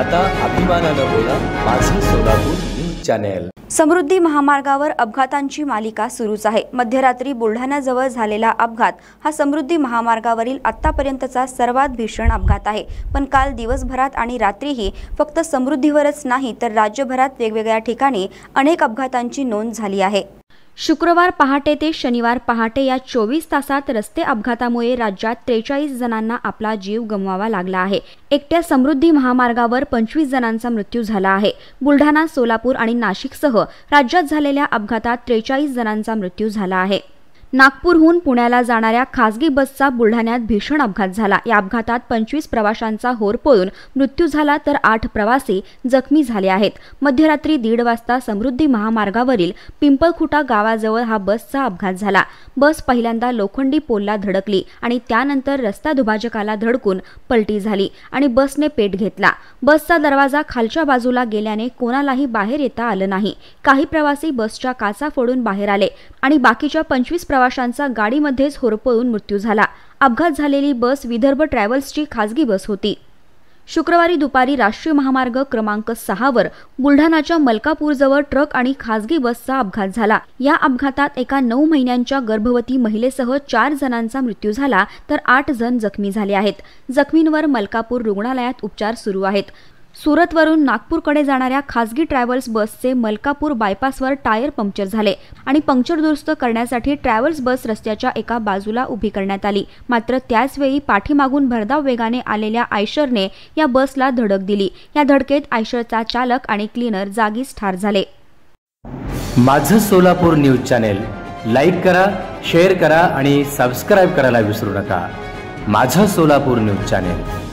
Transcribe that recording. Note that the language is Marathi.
आता न्यूज समृद्धी महामार्गावर अपघातांची मालिका सुरूच आहे मध्यरात्री बुलढाण्याजवळ झालेला अपघात हा समृद्धी महामार्गावरील आतापर्यंतचा सर्वात भीषण अपघात आहे पण काल दिवसभरात आणि रात्रीही फक्त समृद्धीवरच नाही तर राज्यभरात वेगवेगळ्या ठिकाणी अनेक अपघातांची नोंद झाली आहे शुक्रवार पहाटे ते शनिवार पहाटे या चोवीस तासात रस्ते अपघातामुळे राज्यात त्रेचाळीस जणांना आपला जीव गमवावा लागला आहे एकट्या समृद्धी महामार्गावर पंचवीस जणांचा मृत्यू झाला आहे बुलढाणा सोलापूर आणि नाशिकसह राज्यात झालेल्या अपघातात त्रेचाळीस जणांचा मृत्यू झाला आहे नागपूरहून पुण्याला जाणाऱ्या खासगी बसचा बुलढाण्यात भीषण अपघात झाला या अपघातात पंचवीस प्रवाशांचा होर पळून मृत्यू झाला तर आठ प्रवासी जखमी झाले आहेत मध्यरात्री दीड वाजता समृद्धी महामार्गावरील पिंपळखुटा गावाजवळ हा बसचा अपघात झाला बस पहिल्यांदा लोखंडी पोलला धडकली आणि त्यानंतर रस्ता दुभाजकाला धडकून पलटी झाली आणि बसने पेट घेतला बसचा दरवाजा खालच्या बाजूला गेल्याने कोणालाही बाहेर येता आलं नाही काही प्रवासी बसच्या काचा फोडून बाहेर आले आणि बाकीच्या पंचवीस प्रवाशांचा गाडीमध्येच होरपळून मृत्यू झाला अपघात झालेली बस विदर्भ ट्रॅव्हल्सची खासगी बस होती शुक्रवारी दुपारी राष्ट्रीय महामार्ग क्रमांक सहावर बुलढाणाच्या मलकापूरजवळ ट्रक आणि खासगी बसचा अपघात झाला या अपघातात एका नऊ महिन्यांच्या गर्भवती महिलेसह चार जणांचा मृत्यू झाला तर आठ जण जखमी झाले आहेत जखमींवर मलकापूर रुग्णालयात उपचार सुरू आहेत सुरतवरून नागपूरकडे जाणाऱ्या खासगी ट्रॅव्हल्स बसचे मलकापूर बायपासवर टायर पंक्चर झाले आणि पंक्चर दुरुस्त करण्यासाठी ट्रॅव्हल्स बस रस्त्याच्या एका बाजूला उभी करण्यात आली मात्र त्याचवेळी पाठीमागून भरधाव वेगाने आलेल्या आयशरने या बसला धडक दिली या धडकेत आयशरचा चालक आणि क्लीनर जागीच ठार झाले माझं सोलापूर न्यूज चॅनेल लाईक करा शेअर करा आणि सबस्क्राईब करायला विसरू नका माझं सोलापूर न्यूज चॅनेल